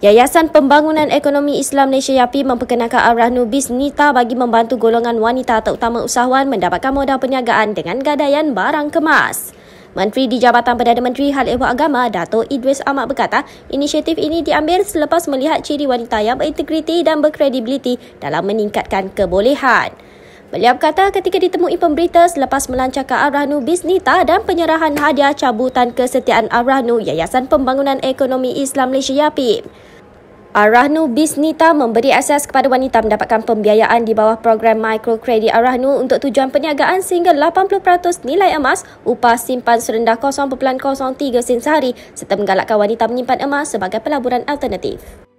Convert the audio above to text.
Yayasan Pembangunan Ekonomi Islam Malaysia YAPI memperkenalkan arah Nubis Nita bagi membantu golongan wanita terutama usahawan mendapatkan modal perniagaan dengan gadaian barang kemas. Menteri di Jabatan Perdana Menteri Hal Ehwal Agama, Dato' Idris Ahmad berkata, inisiatif ini diambil selepas melihat ciri wanita yang berintegriti dan berkredibiliti dalam meningkatkan kebolehan. Beliau kata ketika ditemui pemberita selepas melancarkan Arahnu Bisnita dan penyerahan hadiah cabutan kesetiaan Arahnu Yayasan Pembangunan Ekonomi Islam Malaysia YAPIM. Arahnu Bisnita memberi akses kepada wanita mendapatkan pembiayaan di bawah program mikrokredit Arahnu untuk tujuan perniagaan sehingga 80% nilai emas upah simpan serendah 0.03 sen sehari serta menggalakkan wanita menyimpan emas sebagai pelaburan alternatif.